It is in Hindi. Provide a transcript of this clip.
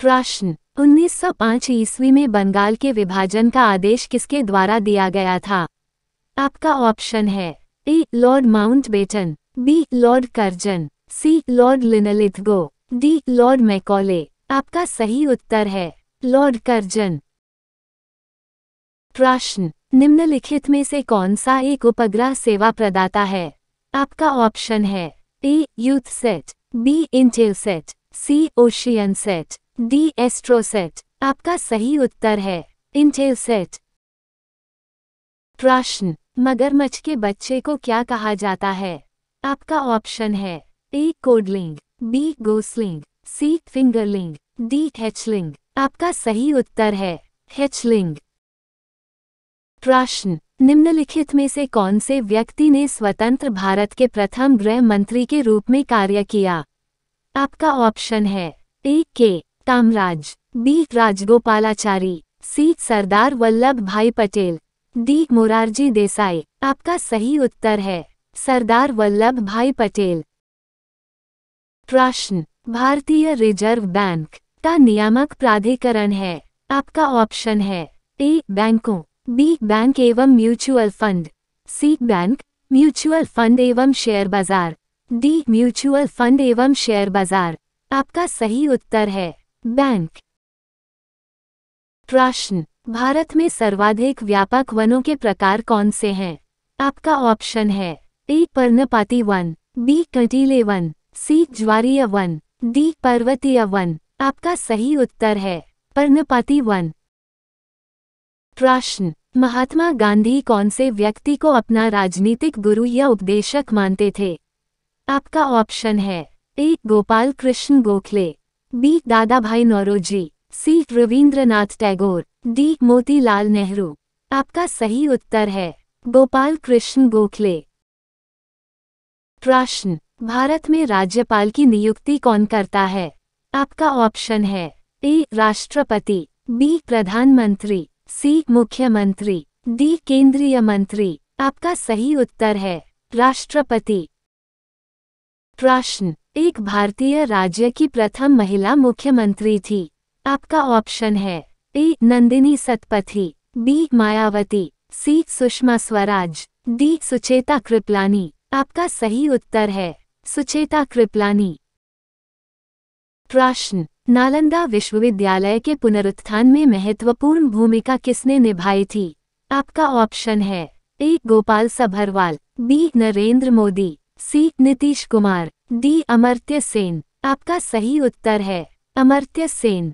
प्रश्न 1905 ईस्वी में बंगाल के विभाजन का आदेश किसके द्वारा दिया गया था आपका ऑप्शन है A Lord Mountbatten B Lord Curzon C Lord Linlithgow D Lord Macaulay आपका सही उत्तर है लॉर्ड कर्जन प्रश्न निम्नलिखित में से कौन सा एक उपग्रह सेवा प्रदाता है आपका ऑप्शन है A Youthsat B Intelsat C Oceansat D Astrosat आपका सही उत्तर है इंटेल सेट प्रश्न मगरमच्छ के बच्चे को क्या कहा जाता है आपका ऑप्शन है A codling B gosling C fingerling D hatchling आपका सही उत्तर है हेचलिंग प्रश्न निम्नलिखित में से कौन से व्यक्ति ने स्वतंत्र भारत के प्रथम गृह मंत्री के रूप में कार्य किया आपका ऑप्शन है A K Kamaraj D Rajagopalachari C Sardar Vallabh bhai Patel D Morarji Desai आपका सही उत्तर है सरदार वल्लभ भाई पटेल प्रश्न भारतीय रिजर्व बैंक का नियामक प्राधिकरण है आपका ऑप्शन है ए बैंकों बी बैंक एवं mutual fund C bank mutual fund एवं शेयर बाजार डी म्यूचुअल फंड एवं शेयर बाजार आपका सही उत्तर है बैंक प्रश्न भारत में सर्वाधिक व्यापक वनों के प्रकार कौन से हैं आपका ऑप्शन है ए पर्णपाती वन बी कटीले वन सी ज्वारीय वन डी पर्वतीय वन आपका सही उत्तर है पर्णपाती वन प्रश्न महात्मा गांधी कौन से व्यक्ति को अपना राजनीतिक गुरु या उपदेशक मानते थे आपका ऑप्शन है A Gopal Krishna Gokhale B Dada bhai Naoroji C Rabindranath Tagore D Motilal Nehru आपका सही उत्तर है गोपाल कृष्ण गोखले प्रश्न भारत में राज्यपाल की नियुक्ति कौन करता है आपका ऑप्शन है ए राष्ट्रपति बी प्रधानमंत्री सी मुख्यमंत्री डी केंद्रीय मंत्री आपका सही उत्तर है राष्ट्रपति प्रश्न एक भारतीय राज्य की प्रथम महिला मुख्यमंत्री थी आपका ऑप्शन है A Nandini Satpathy B Mayawati C Sushma Swaraj D Sucheta Kripalani आपका सही उत्तर है सुचेता कृपलानी प्रश्न नालंदा विश्वविद्यालय के पुनरुत्थान में महत्वपूर्ण भूमिका किसने निभाई थी आपका ऑप्शन है A Gopal Sabharwal B Narendra Modi C Nitish Kumar D Amartya Sen आपका सही उत्तर है अमर्त्य सेन